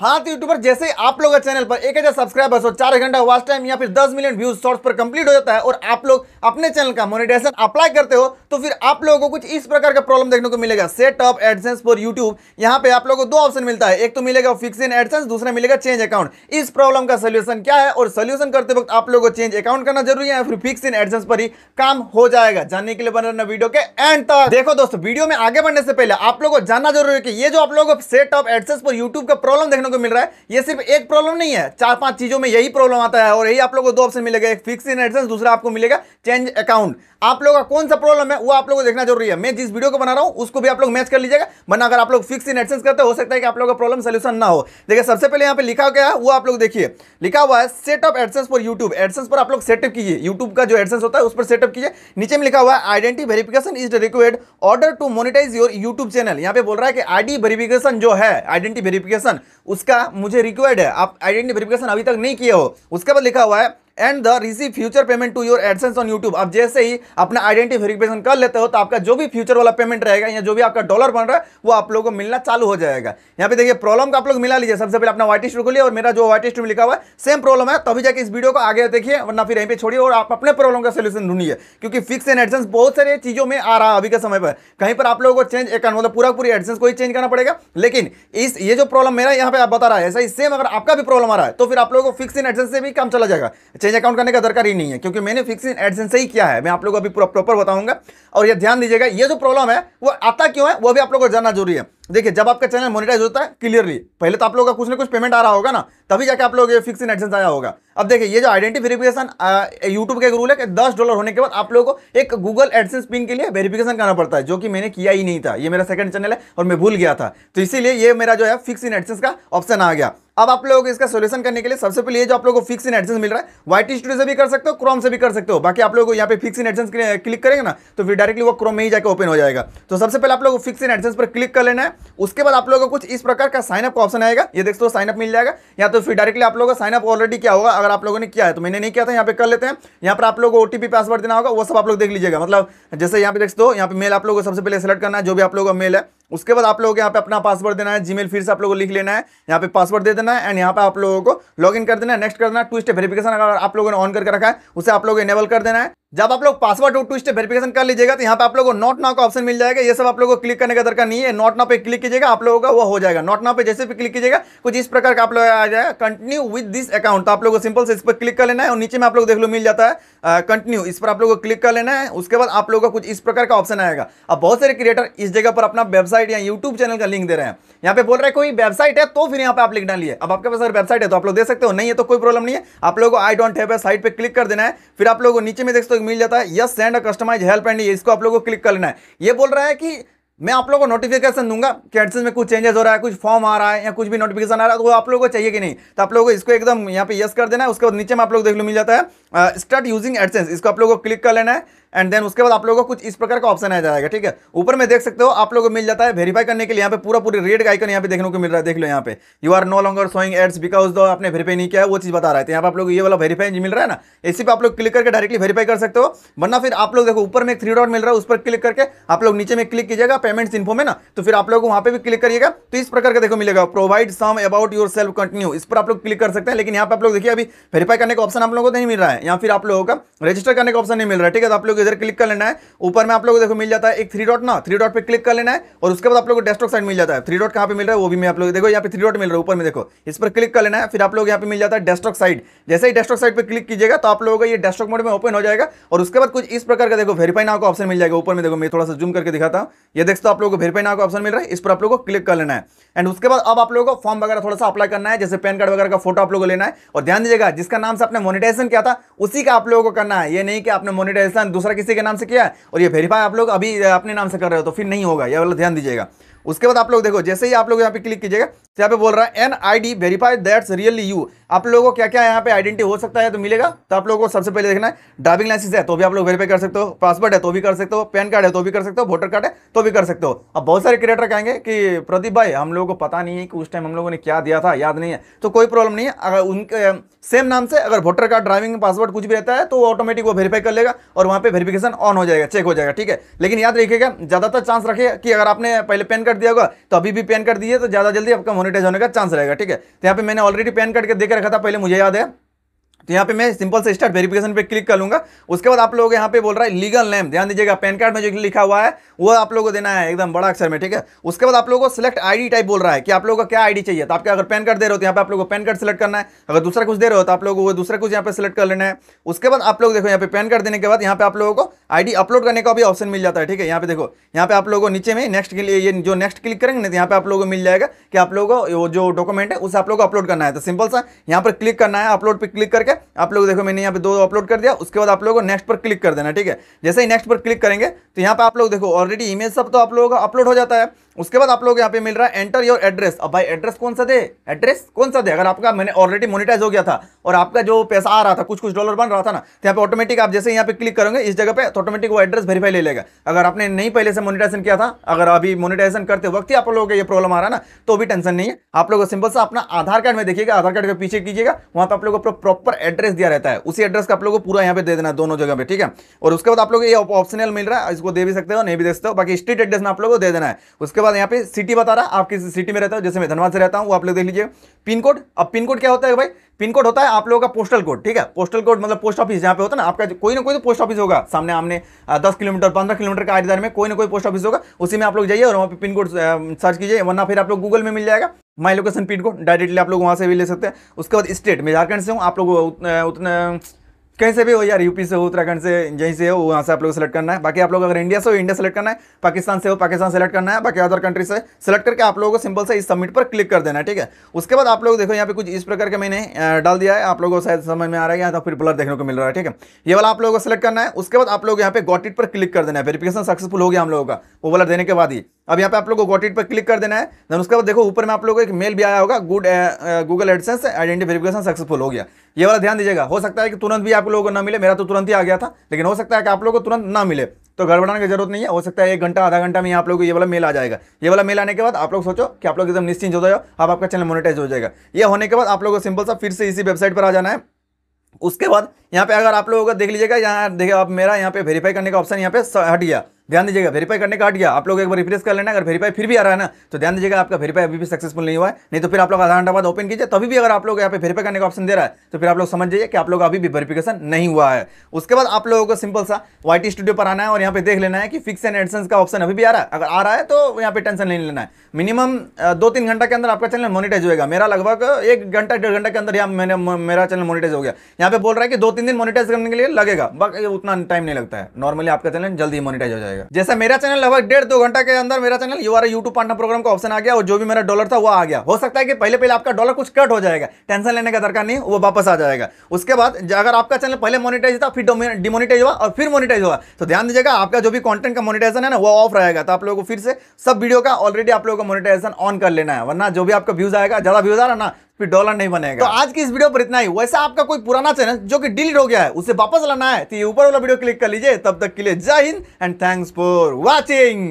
हाँ तो यूट्यूबर जैसे ही आप लोग चैनल पर एक हज़ार सब्सक्राइबर्स और चार घंटा वास्ट टाइम या फिर दस मिलियन व्यूज शॉर्ट्स पर कंप्लीट हो जाता है और आप लोग अपने चैनल का मोनेटाइजेशन अप्लाई करते हो तो फिर आप लोगों को कुछ इस प्रकार का प्रॉब्लम देखने को मिलेगा set of AdSense for YouTube यहाँ पे आप लोगों को दो ऑप्शन मिलता है एक तो मिलेगा फिक्स इन एडसेंस दूसरा मिलेगा चेंज अकाउंट इस प्रॉब्लम का सोल्यूशन क्या है और सोल्यूशन करते वक्त आप लोगों को चेंज अकाउंट करना जरूरी है फिर फिक्स इन एडसेंस पर ही काम हो जाएगा जानने के लिए बन रहे वीडियो के एंड तक देखो दोस्तों वीडियो में आगे बढ़ने से पहले आप लोगों को जानना जरूरी है कि ये जो आप लोगों को सेट ऑफ एडसेंस पर यूट्यूब का प्रॉब्लम देखने को मिल रहा है ये सिर्फ एक प्रॉब्लम नहीं है चार पांच चीज़ों में यही प्रॉब्लम आता है और यही आप लोगों को दो ऑप्शन मिलेगा एक फिक्स इन एडसेंस दूसरा आपको मिलेगा चेंज अकाउंट आप लोगों का कौन सा प्रॉब्लम है वो आप लोगों को देखना जरूरी है मैं जिस वीडियो को बना रहा हूं उसको भी आप लोग मैच कर लीजिएगा वरना अगर आप लोग फिक्स इन एडसेंस करते हो सकता है कि आप लोगों का प्रॉब्लम सोल्यूशन ना हो देखिए सबसे पहले यहाँ पे लिखा गया वो आप लोग देखिए लिखा हुआ है setup AdSense for YouTube AdSense पर आप लोग सेटअप कीजिए यूट्यूब का जो एडसेंस होता है उस पर सेटअप कीजिए नीचे में लिखा हुआ है identity verification is required order to monetise your YouTube channel यहाँ पे बोल रहा है कि आईडी वेरिफिकेशन जो है आइडेंटी वेरिफिकेशन उस उसका मुझे रिक्वायर्ड है आप आइडेंटिटी वेरिफिकेशन अभी तक नहीं किए हो उसके बाद लिखा हुआ है and the receive future payment to your AdSense on YouTube आप जैसे ही अपना आइडेंटिटी वेरिफिकेशन कर लेते हो तो आपका जो भी फ्यूचर वाला पेमेंट रहेगा या जो भी आपका डॉलर बन रहा है वो आप लोगों को मिलना चालू हो जाएगा यहाँ पे देखिए प्रॉब्लम का आप लोग मिला लीजिए सबसे पहले अपना व्हाइट स्टूड खोलिए और मेरा जो वाइट स्टूड लिखा हुआ है सेम प्रॉब्लम है तभी जाकर इस वीडियो को आगे देखिए वरना फिर यहीं पर छोड़िए और आप अपने प्रॉब्लम का सोल्यूशन ढूंढिए क्योंकि फिक्स एंड एडसेंस बहुत सारे चीज़ों में आ रहा है अभी के समय पर कहीं पर आप लोगों को चेंज एक मतलब पूरा पूरी एडसेंस को ही चेंज करना पड़ेगा लेकिन इस ये जो प्रॉब्लम मेरा यहाँ पे आप बता रहा है ऐसा ही सेम अगर आपका भी प्रॉब्लम आ रहा है तो फिर आप लोगों को फिक्स इन एडसेंस से भी काम चला जाएगा चेंज अकाउंट करने का दरकार ही नहीं है क्योंकि मैंने फिक्स इन एडसेंस ही किया है मैं आप लोगों को अभी पूरा प्रॉपर बताऊंगा और ये ध्यान दीजिएगा ये जो प्रॉब्लम है वो आता क्यों है वो भी आप लोगों को जानना जरूरी है देखिए जब आपका चैनल मोनिटाइज होता है क्लियरली पहले तो आप लोगों का कुछ ना कुछ पेमेंट आ रहा होगा ना तभी जाके आप लोग फिक्स इन एडसेंस आया होगा अब देखिए ये जो आइडेंटिफिकेशन यूट्यूब के रूल है कि दस डॉलर होने के बाद आप लोगों को एक गूगल एडसेंस पिन के लिए वेरिफिकेशन करना पड़ता है जो कि मैंने किया ही नहीं था ये मेरा सेकंड चैनल है और मैं भूल गया था तो इसीलिए ये मेरा जो है फिक्स इन एडसेंस का ऑप्शन आ गया अब आप लोग इसका सोल्यूशन करने के लिए सबसे पहले जो आप लोगों को फिक्स इन एडसेंस मिल रहा है वाइट स्टूडियो से भी कर सकते हो क्रोम से भी कर सकते हो बाकी आप लोग यहाँ पे फिक्स इन एडसेंस क्लिक करेंगे ना तो फिर डायरेक्टली वो क्रोम में ही जाकर ओपन हो जाएगा तो सबसे पहले आप लोग फिक्स इन एडसेंस पर क्लिक कर लेना है उसके बाद आप लोगों को कुछ इस प्रकार का साइनअप का ऑप्शन आएगा ये देख सकते हो साइनअप मिल जाएगा या तो तो फिर डायरेक्टली आप लोगों का साइनअप ऑलरेडी क्या होगा अगर आप लोगों ने किया है तो मैंने नहीं किया था यहाँ पे कर लेते हैं यहाँ पर आप लोग ओटीपी पासवर्ड देना होगा वो सब आप लोग देख लीजिएगा मतलब जैसे यहाँ पे देख दो यहाँ पे मेल आप लोगों को सबसे पहले सेलेक्ट करना है जो भी आप लोगों का मेल है उसके बाद आप लोगों को यहाँ पे अपना पासवर्ड देना है जीमेल फिर से आप लोगों को लिख लेना है यहाँ पे पासवर्ड दे देना है एंड यहाँ पे आप लोगों को लॉग इन कर देना है नेक्स्ट कर देना टू स्टेप वेरिफिकेशन अगर आप लोगों ने ऑन करके रखा है उसे आप लोग इनेबल कर देना है जब आप लोग पासवर्ड और टू स्टेप वेरिफिकेशन कर लीजिएगा तो यहाँ पे आप लोगों को नॉट नाउ का ऑप्शन मिल जाएगा ये सब आप लोगों को क्लिक करने का दरकार नहीं है नॉट नाउ पे क्लिक कीजिएगा आप लोगों का वो हो जाएगा नॉट नाउ पे जैसे भी क्लिक कीजिएगा कुछ इस प्रकार का आप लोग आ जाएगा कंटिन्यू विद दिस अकाउंट तो आप लोगों को सिंपल से इस पर क्लिक कर लेना है और नीचे में आप लोग देख लो मिल जाता है कंटिन्यू इस पर आप लोग को क्लिक कर लेना है उसके बाद आप लोगों का कुछ इस प्रकार का ऑप्शन आएगा अब बहुत सारे क्रिएटर इस जगह पर अपना व्यवसाय वेबसाइट या यूट्यूब चैनल का लिंक दे रहे हैं यहाँ पे बोल रहे हैं कोई वेबसाइट है तो फिर यहाँ पे आप लिख डालिए अब आपके पास अगर वेबसाइट है तो आप लोग दे सकते हो नहीं है तो कोई प्रॉब्लम नहीं है आप लोगों को आई डोंट है साइट पर क्लिक कर देना है फिर आप लोगों को नीचे में देख सकते हो मिल जाता है yes send a customise help and इसको आप लोगों को क्लिक कर लेना है ये बोल रहा है कि मैं आप लोगों को नोटिफिकेशन दूंगा कि एडसेंस में कुछ चेंजेस हो रहा है कुछ फॉर्म आ रहा है या कुछ भी नोटिफिकेशन आ रहा है तो वो आप लोगों को चाहिए कि नहीं तो आप लोगों को इसको एकदम यहाँ पे यस कर देना है उसके बाद नीचे में आप लोग देख लो मिल जाता है स्टार्ट यूजिंग एडसेंस इसको आप लोगों को क्लिक कर लेना है एंड देन उसके बाद आप लोगों को कुछ इस प्रकार का ऑप्शन आ जाएगा ठीक है ऊपर में देख सकते हो आप लोगों को मिल जाता है वेरीफाई करने के लिए यहाँ पे पूरा पूरी रेड का आइकन यहाँ पे देखने को मिल रहा है देख लो यहाँ पे you are no longer showing ads because दो आपने वेरीफाई नहीं किया वो चीज़ बता रहा है तो यहाँ पर आप लोग ये वाला वेरीफाई मिल रहा है ना इसी पर आप लोग क्लिक करके डायरेक्टली वेरीफाई कर सकते हो वरना फिर आप लोग देखो ऊपर में एक थ्री डॉट मिल रहा है उस पर क्लिक करके आप लोग नीचे में क्लिक कीजिएगा पेमेंट्स इन्फो में ना तो फिर आप लोग वहाँ पे भी क्लिक करिएगा तो इस प्रकार का देखो मिलेगा provide some about yourself continue इस पर आप लोग क्लिक कर सकते हैं लेकिन यहाँ पे आप लोग देखिए अभी वेरीफाई करने का ऑप्शन आप लोगों को नहीं मिल रहा है या फिर आप लोगों का रजिस्टर करने का ऑप्शन नहीं मिल रहा है ठीक है तो आप लोग को इधर क्लिक कर लेना है ऊपर में आप लोग देखो मिल जाता है एक थ्री डॉट ना थ्री डॉट पे क्लिक कर लेना है और उसके बाद आप लोग को डेस्कटॉप साइड मिल जाता है थ्री डॉट कहाँ पे मिल रहा है वो भी मैं आप लोग देखो यहाँ पे थ्री डॉट मिल रहा है ऊपर में देखो इस पर क्लिक कर लेना है फिर आप लोग यहाँ पे मिल जाता है डेस्कटॉप साइड जैसे ही डेस्कटॉप साइड पर क्लिक कीजिएगा तो आप लोगों का ये डेस्कटॉप मोड में ओपन हो जाएगा और उसके बाद कुछ इस प्रकार का देखो वेरीफाई नाव का ऑप्शन मिल जाएगा ऊपर में देखो मैं थोड़ा सा जूम करके दिखाता हूँ ये देखते आप लोगों को वेरीफाई नाव का ऑप्शन मिल रहा है इस पर आप लोग को क्लिक कर लेना है एंड उसके बाद अब आप लोगों को फॉर्म वगैरह थोड़ा सा अप्लाई करना है जैसे पैन कार्ड वगैरह का फोटो आप लोगों को लेना है और ध्यान दीजिएगा जिसका नाम से आपने मोनिटाइजेशन किया था उसी का आप लोगों को करना है ये नहीं कि आपने मोनिटाइजेशन दूसरा दूसरा किसी के नाम से किया है और ये वेरीफाई आप लोग अभी अपने नाम से कर रहे हो तो फिर नहीं होगा यह वाला ध्यान दीजिएगा उसके बाद आप लोग देखो जैसे ही आप लोग यहाँ पे क्लिक कीजिएगा तो यहाँ पे बोल रहा है and I D verify that's really you आप लोगों को क्या क्या यहाँ पे आइडेंटिटी हो सकता है तो मिलेगा तो आप लोगों को सबसे पहले देखना है ड्राइविंग लाइसेंस है तो भी आप लोग वेरीफाई कर सकते हो पासवर्ड है तो भी कर सकते हो पैन कार्ड है तो भी कर सकते हो वोटर कार्ड है तो भी कर सकते हो अब बहुत सारे क्रिएटर कहेंगे कि प्रदीप भाई हम लोगों को पता नहीं है कि उस टाइम हम लोगों ने क्या दिया था याद नहीं है तो कोई प्रॉब्लम नहीं है अगर उनके सेम नाम से अगर वोटर कार्ड ड्राइविंग पासवर्ड कुछ भी रहता है तो ऑटोमेटिक वो वेरीफाई कर लेगा और वहाँ पे वेरीफिकेशन ऑन हो जाएगा चेक हो जाएगा ठीक है लेकिन याद रखिएगा ज़्यादातर चांस रखिए कि अगर आपने पहले पैन कर दिया होगा तो अभी भी पेन कर दीजिए तो ज़्यादा जल्दी आपका मोनिटाइज होने का चांस रहेगा ठीक है तो यहाँ पे मैंने ऑलरेडी पेन करके देख रखा था पहले मुझे याद है तो यहाँ पे मैं सिंपल से स्टार्ट वेरिफिकेशन पे क्लिक कर लूँगा उसके बाद आप लोग यहाँ पे बोल रहा है लीगल नेम ध्यान दीजिएगा पैन कार्ड में जो लिखा हुआ है वो आप लोगों को देना है एकदम बड़ा अक्षर में ठीक है उसके बाद आप लोगों को सिलेक्ट आईडी टाइप बोल रहा है कि आप लोगों को क्या आई चाहिए तो आपके अगर पैन कार्ड दे रहे हो तो यहाँ पे आप लोगों को पैन कार्ड सेलेक्ट करना है अगर दूसरा कुछ दे रहे हो तो आप लोगों को दूसरा कुछ यहाँ पे सिलेक्ट कर लेना है उसके बाद आप लोग देखो यहाँ पे पैन कार्ड देने के बाद यहाँ पे आप लोगों को आई अपलोड करने का भी ऑप्शन मिल जाता है ठीक है यहाँ पे देखो यहाँ पे आप लोगों को नीचे में नेक्स्ट के लिए जो नेक्स्ट क्लिक करेंगे ना यहाँ पे आप लोगों को मिल जाएगा कि आप लोगों को जो डॉक्यूमेंट है उसे आप लोग को अपलोड करना है तो सिंपल सा यहाँ पर क्लिक करना है अपलोड पर क्लिक करके है आप लोग देखो मैंने यहाँ पे दो अपलोड कर दिया उसके बाद आप लोगों को नेक्स्ट पर क्लिक कर देना ठीक है जैसे ही नेक्स्ट पर क्लिक करेंगे तो यहाँ पर आप लोग देखो ऑलरेडी इमेज सब तो आप लोगों का अपलोड हो जाता है उसके बाद आप लोग यहाँ पे मिल रहा है एंटर योर एड्रेस अब भाई एड्रेस कौन सा दे एड्रेस कौन सा दे अगर आपका मैंने ऑलरेडी मोनिटाइज हो गया था और आपका जो पैसा आ रहा था कुछ कुछ डॉलर बन रहा था ना तो यहाँ पे ऑटोमेटिक आप जैसे यहाँ पे क्लिक करेंगे इस जगह पे तो ऑटोमेटिक वो एड्रेस वेरीफाई ले लेगा अगर आपने नहीं पहले से मोनिटाइजन किया था अगर अभी मोनिटाइजन करते वक्त ही आप लोगों का ये प्रॉब्लम आ रहा है ना तो भी टेंशन नहीं है आप लोग सिंपल सा अपना आधार कार्ड में देखिएगा आधार कार्ड के पीछे कीजिएगा वहाँ पर आप लोग को प्रॉपर एड्रेस दिया रहता है उसी एड्रेस का आप लोग को पूरा यहाँ पे दे देना है दोनों जगह पर ठीक है और उसके बाद आप लोग ये ऑप्शनल मिल रहा है इसको दे भी सकते हो नहीं भी दे सकते हो बाकी स्ट्रीट एड्रेस में आप लोगों को दे देना है उसके बाद बाद यहाँ पे सिटी बता रहा है आप किस सिटी में रहते हो जैसे मैं धनबाद से रहता हूँ वो आप लोग देख लीजिए पिन कोड अब पिन कोड क्या होता है भाई पिन कोड होता है आप लोगों का पोस्टल कोड ठीक है पोस्टल कोड मतलब पोस्ट ऑफिस जहाँ पे होता है ना आपका कोई ना कोई तो पोस्ट ऑफिस होगा सामने आमने दस किलोमीटर पंद्रह किलोमीटर के आधार में कोई ना कोई पोस्ट ऑफिस होगा उसी में आप लोग जाइए और वहाँ पर पिन कोड सर्च कीजिए वरना फिर आप लोग गूगल में मिल जाएगा my location pin code directly आप लोग वहाँ से भी ले सकते हैं उसके बाद स्टेट मैं झारखंड से हूँ आप लोग उतना कैसे भी हो यार यूपी से हो उत्तराखंड से जहीं से हो वहाँ से आप लोग सेलेक्ट करना है बाकी आप लोग अगर इंडिया से हो इंडिया सेलेक्ट करना है पाकिस्तान से हो पाकिस्तान सेलेक्ट करना है बाकी अदर कंट्री से सेलेक्ट करके आप लोगों को सिंपल से इस सबमिट पर क्लिक कर देना है ठीक है उसके बाद आप लोग देखो यहाँ पे कुछ इस प्रकार के मैंने डाल दिया है आप लोगों को शायद समझ में आ रहा है या तो फिर ब्लर देखने को मिल रहा है ठीक है ये वाला आप लोगों को सेलेक्ट करना है उसके बाद आप लोग यहाँ पे गॉट इट पर क्लिक कर देना है वेरिफिकेशन सक्सेसफुल हो गया हम लोगों का वो ब्लर देने के बाद ही अब यहाँ पे आप लोगों को गॉट इट पर क्लिक कर देना है देन उसके बाद देखो ऊपर में आप लोगों को एक मेल भी आया होगा good Google AdSense identity verification successful हो गया ये वाला ध्यान दीजिएगा हो सकता है कि तुरंत भी आप लोगों को ना मिले मेरा तो तुरंत ही आ गया था लेकिन हो सकता है कि आप लोगों को तुरंत ना मिले तो गड़बड़ाने की जरूरत नहीं है हो सकता है एक घंटा आधा घंटा में आप लोग को ये वाला मेल आ जाएगा ये वाला मेल आने के बाद आप लोग सोचो कि आप लोग एकदम निश्चिंत हो जाओ अब आपका चैनल मोनिटाइज हो जाएगा ये होने के बाद आप लोगों को सिंपल सा फिर से इसी वेबसाइट पर आ जाना है उसके बाद यहाँ पे अगर आप लोगों को देख लीजिएगा यहाँ देखिए आप मेरा यहाँ पे वेरीफाई करने का ऑप्शन यहाँ पे हट गया ध्यान दीजिएगा वेरीफाई करने का हट गया आप लोग एक बार रिफ्रेश कर लेना अगर वेरीफाई फिर भी आ रहा है ना तो ध्यान दीजिएगा आपका वेरीफाई अभी भी सक्सेसफुल नहीं हुआ है नहीं तो फिर आप लोग आधा घंटा बाद ओपन कीजिए तभी भी अगर आप लोग यहाँ पे वेरीफाई करने का ऑप्शन दे रहा है तो फिर आप लोग समझ जाइए कि आप लोग अभी भी वेरीफिकेशन नहीं हुआ है उसके बाद आप लोगों को सिंपल सा वाई स्टूडियो पर आना है और यहाँ पे देख लेना है कि फिक्स एंड एडसेंस का ऑप्शन अभी भी आ रहा है अगर आ रहा है तो यहाँ पे टेंशन नहीं लेना है मिनिमम दो तीन घंटा के अंदर आपका चैनल मोनिटाइज होगा मेरा लगभग एक घंटा डेढ़ घंटा के अंदर यहाँ मैंने मेरा चैनल मोनिटाइज हो गया यहाँ पे बोल रहा है कि दो तीन दिन मोनिटाइज करने के लिए लगेगा बट उतना टाइम नहीं लगता है नॉर्मली आपका चैनल जल्दी मोनिटाइज हो जाएगा जाएगा जैसे मेरा चैनल लगभग डेढ़ दो घंटा के अंदर मेरा channel your YouTube partner programme का ऑप्शन आ गया और जो भी मेरा डॉलर था वो आ गया हो सकता है कि पहले पहले आपका डॉलर कुछ कट हो जाएगा टेंशन लेने का दरकार नहीं वो वापस आ जाएगा उसके बाद अगर आपका चैनल पहले मोनिटाइज था फिर डिमोनिटाइज हुआ और फिर मोनिटाइज हुआ तो ध्यान दीजिएगा आपका जो भी कॉन्टेंट का मोनिटाइजन है ना वो ऑफ रहेगा तो आप लोगों को फिर से सब वीडियो का ऑलरेडी आप लोगों का मोनिटाइजेशन ऑन कर लेना है वरना जो भी आपका व्यूज आएगा ज़्यादा व्यूज आ रहा ना फिर डॉलर नहीं बनेगा तो आज की इस वीडियो पर इतना ही वैसे आपका कोई पुराना चैनल जो कि डिलीट हो गया है उसे वापस लाना है तो ये ऊपर वाला वीडियो क्लिक कर लीजिए तब तक के लिए जय Hind and thanks for watching